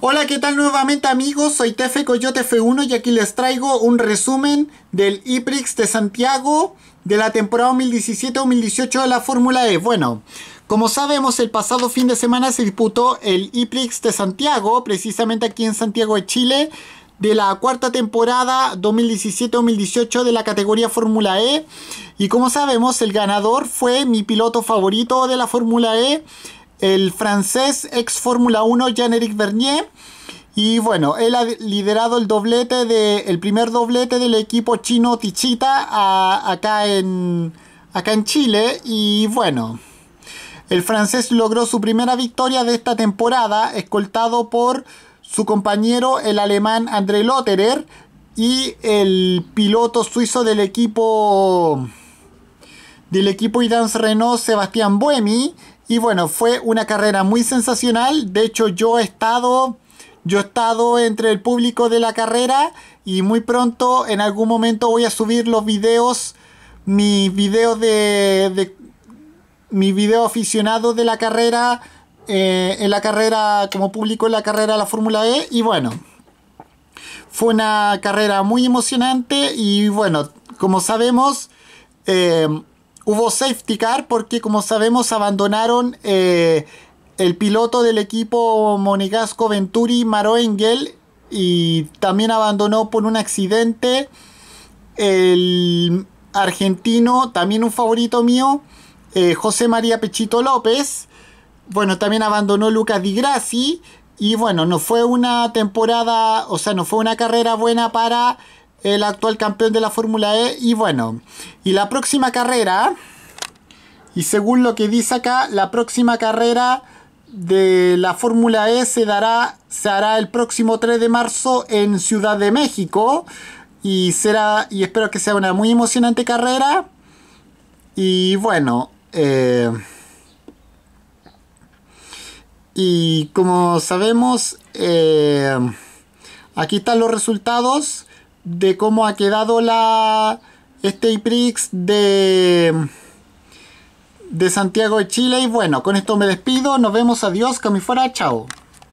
Hola, ¿qué tal nuevamente amigos? Soy Tefe Coyote F1 y aquí les traigo un resumen del IPRIX de Santiago de la temporada 2017-2018 de la Fórmula E. Bueno, como sabemos, el pasado fin de semana se disputó el IPRIX de Santiago, precisamente aquí en Santiago de Chile, de la cuarta temporada 2017-2018 de la categoría Fórmula E. Y como sabemos, el ganador fue mi piloto favorito de la Fórmula E, el francés ex Fórmula 1 Jean-Éric Vernier. Y bueno, él ha liderado el doblete de, el primer doblete del equipo chino Tichita acá, en, acá en Chile. Y bueno, el francés logró su primera victoria de esta temporada, escoltado por su compañero el alemán André Lotterer y el piloto suizo del equipo del equipo Idans Renault Sebastián Buemi y bueno, fue una carrera muy sensacional. De hecho, yo he estado, yo he estado entre el público de la carrera y muy pronto, en algún momento, voy a subir los videos, mis videos de, de mi video aficionado de la carrera, eh, en la carrera, como público en la carrera de la Fórmula E. Y bueno, fue una carrera muy emocionante y bueno, como sabemos, eh, hubo safety car porque, como sabemos, abandonaron eh, el piloto del equipo monegasco Venturi, Maro Engel, y también abandonó por un accidente el argentino, también un favorito mío, eh, José María Pechito López. Bueno, también abandonó Lucas Di Grassi. Y bueno, no fue una temporada, o sea, no fue una carrera buena para el actual campeón de la Fórmula E. Y bueno, y la próxima carrera, y según lo que dice acá, la próxima carrera de la Fórmula E se dará, se hará el próximo 3 de marzo en Ciudad de México. Y será, y espero que sea una muy emocionante carrera. Y bueno, eh, y como sabemos, eh, aquí están los resultados de cómo ha quedado la este IPRIX de de Santiago de Chile y bueno, con esto me despido, nos vemos, adiós, que fuera, chao.